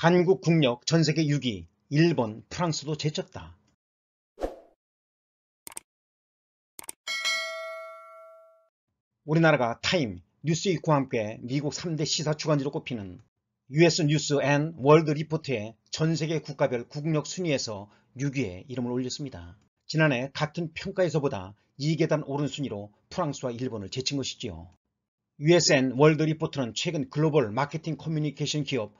한국 국력 전세계 6위, 일본, 프랑스도 제쳤다. 우리나라가 타임, 뉴스위크와 함께 미국 3대 시사주간지로 꼽히는 US 뉴스 앤 월드 리포트의 전세계 국가별 국력 순위에서 6위에 이름을 올렸습니다. 지난해 같은 평가에서보다 2계단 오른 순위로 프랑스와 일본을 제친 것이지요. USN 월드 리포트는 최근 글로벌 마케팅 커뮤니케이션 기업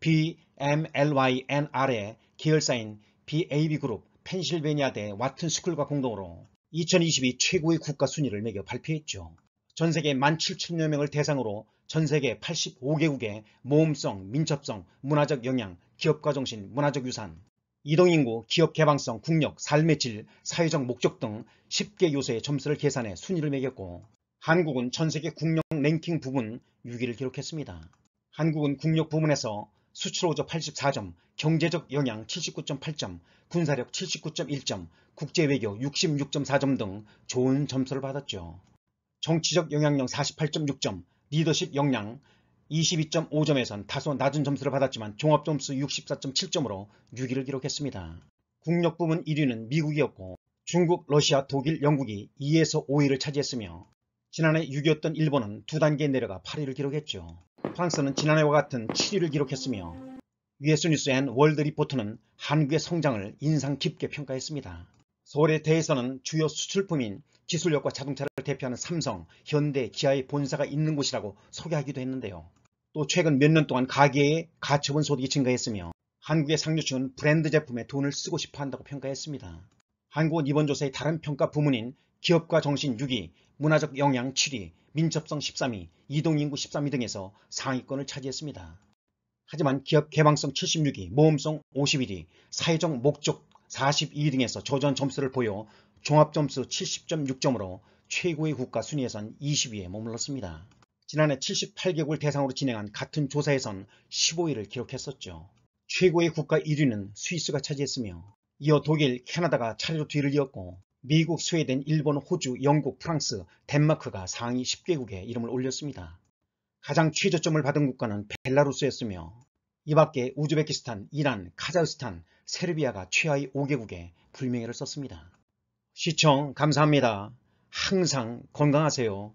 BMLYNR의 계열사인 BAB그룹 펜실베니아대 와튼스쿨과 공동으로 2022 최고의 국가 순위를 매겨 발표했죠. 전 세계 17,000여 명을 대상으로 전 세계 85개국의 모험성, 민첩성, 문화적 영향, 기업가 정신, 문화적 유산, 이동인구, 기업 개방성, 국력, 삶의 질, 사회적 목적 등 10개 요소의 점수를 계산해 순위를 매겼고 한국은 전 세계 국력 랭킹 부분 6위를 기록했습니다. 한국은 국력 부문에서 수출호조 84점, 경제적 영향 79.8점, 군사력 79.1점, 국제외교 66.4점 등 좋은 점수를 받았죠. 정치적 영향력 48.6점, 리더십 영향 22.5점에선 다소 낮은 점수를 받았지만 종합점수 64.7점으로 6위를 기록했습니다. 국력 부문 1위는 미국이었고 중국, 러시아, 독일, 영국이 2에서 5위를 차지했으며 지난해 6위였던 일본은 두 단계 내려가 8위를 기록했죠. 프랑스는 지난해와 같은 7위를 기록했으며 US 뉴스 앤 월드 리포트는 한국의 성장을 인상 깊게 평가했습니다. 서울에 대해서는 주요 수출품인 기술력과 자동차를 대표하는 삼성, 현대, 기아의 본사가 있는 곳이라고 소개하기도 했는데요. 또 최근 몇 년 동안 가계의 가처분 소득이 증가했으며 한국의 상류층은 브랜드 제품에 돈을 쓰고 싶어 한다고 평가했습니다. 한국은 이번 조사의 다른 평가 부문인 기업과 정신 6위, 문화적 영향 7위, 민첩성 13위, 이동인구 13위 등에서 상위권을 차지했습니다. 하지만 기업 개방성 76위, 모험성 51위, 사회적 목적 42위 등에서 저조한 점수를 보여 종합점수 70.6점으로 최고의 국가 순위에선 20위에 머물렀습니다. 지난해 78개국을 대상으로 진행한 같은 조사에선 15위를 기록했었죠. 최고의 국가 1위는 스위스가 차지했으며 이어 독일, 캐나다가 차례로 뒤를 이었고 미국, 스웨덴, 일본, 호주, 영국, 프랑스, 덴마크가 상위 10개국에 이름을 올렸습니다. 가장 최저점을 받은 국가는 벨라루스였으며 이 밖에 우즈베키스탄, 이란, 카자흐스탄, 세르비아가 최하위 5개국에 불명예를 썼습니다. 시청 감사합니다. 항상 건강하세요.